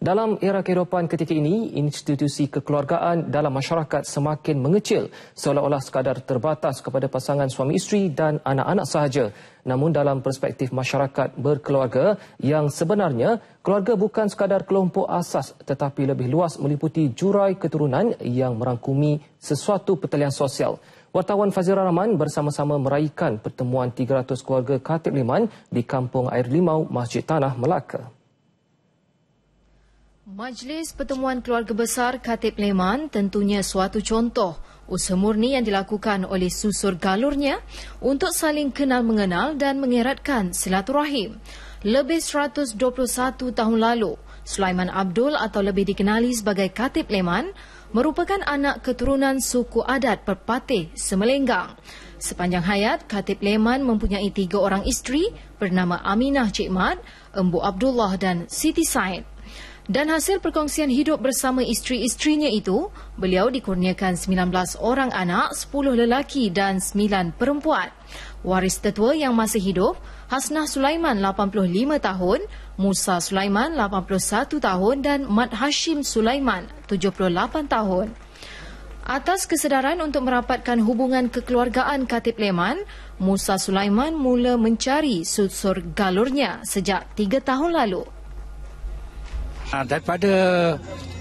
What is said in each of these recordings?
Dalam era kehidupan ketika ini, institusi kekeluargaan dalam masyarakat semakin mengecil seolah-olah sekadar terbatas kepada pasangan suami isteri dan anak-anak sahaja. Namun dalam perspektif masyarakat berkeluarga yang sebenarnya, keluarga bukan sekadar kelompok asas tetapi lebih luas meliputi jurai keturunan yang merangkumi sesuatu pertalian sosial. Wartawan Fazira Rahman bersama-sama meraihkan pertemuan 300 keluarga Katib Liman di Kampung Air Limau, Masjid Tanah, Melaka. Majlis Pertemuan Keluarga Besar Katib Lehman tentunya suatu contoh usaha murni yang dilakukan oleh susur galurnya untuk saling kenal-mengenal dan mengeratkan silaturahim. Lebih 121 tahun lalu, Sulaiman Abdul atau lebih dikenali sebagai Katib Lehman merupakan anak keturunan suku adat Perpatih Semelenggang. Sepanjang hayat, Katib Lehman mempunyai tiga orang isteri bernama Aminah Cik Mat, Embu Abdullah dan Siti Said. Dan hasil perkongsian hidup bersama isteri-isterinya itu, beliau dikurniakan 19 orang anak, 10 lelaki dan 9 perempuan. Waris tetua yang masih hidup, Hasnah Sulaiman 85 tahun, Musa Sulaiman 81 tahun dan Mat Hashim Sulaiman 78 tahun. Atas kesedaran untuk merapatkan hubungan kekeluargaan Katib Leman, Musa Sulaiman mula mencari susur galurnya sejak tiga tahun lalu uh, daripada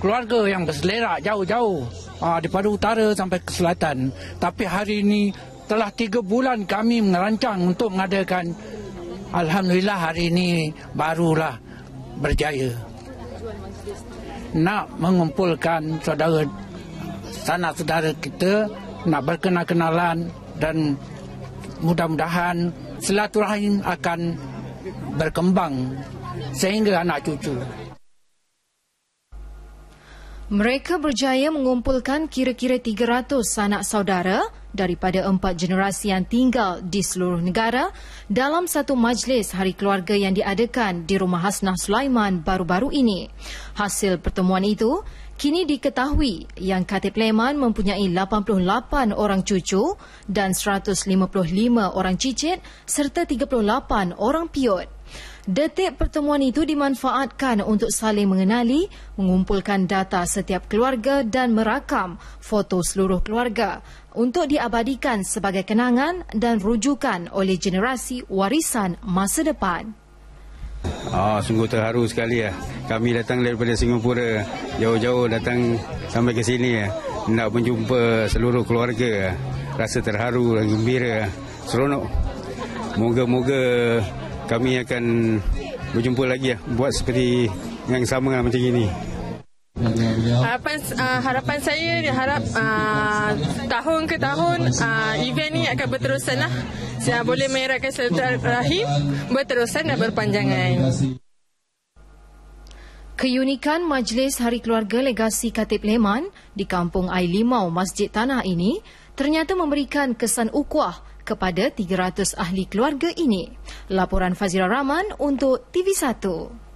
keluarga yang berselerak jauh-jauh uh, daripada utara sampai ke selatan. Tapi hari ini telah tiga bulan kami merancang untuk mengadakan. Alhamdulillah hari ini barulah berjaya nak mengumpulkan saudara sanak saudara kita nak berkenal kenalan dan mudah-mudahan silaturahim akan berkembang sehingga anak cucu. Mereka berjaya mengumpulkan kira-kira 300 sanak saudara daripada empat generasi yang tinggal di seluruh negara dalam satu majlis hari keluarga yang diadakan di rumah Hasnah Sulaiman baru-baru ini. Hasil pertemuan itu Kini diketahui yang Katib Leman mempunyai 88 orang cucu dan 155 orang cicit serta 38 orang piut. Detik pertemuan itu dimanfaatkan untuk saling mengenali, mengumpulkan data setiap keluarga dan merakam foto seluruh keluarga untuk diabadikan sebagai kenangan dan rujukan oleh generasi warisan masa depan. Ah, sungguh terharu sekali ya. Kami datang daripada Singapura, jauh-jauh datang sampai ke sini ya. Nak menjumpa seluruh keluarga. Eh. Rasa terharu dan gembira. Seronok. Moga-moga kami akan berjumpa lagi ya. Buat seperti yang sama macam ini harapan uh, harapan saya dia harap uh, tahun ke tahun uh, event ni akan berterusan lah saya boleh meraihkan silaturahim berterusan dan berpanjangan Keunikan Majlis Hari Keluarga Legasi Katib Lehman di Kampung Air Limau Masjid Tanah ini ternyata memberikan kesan ukuah kepada 300 ahli keluarga ini. Laporan Fazira Rahman untuk TV1.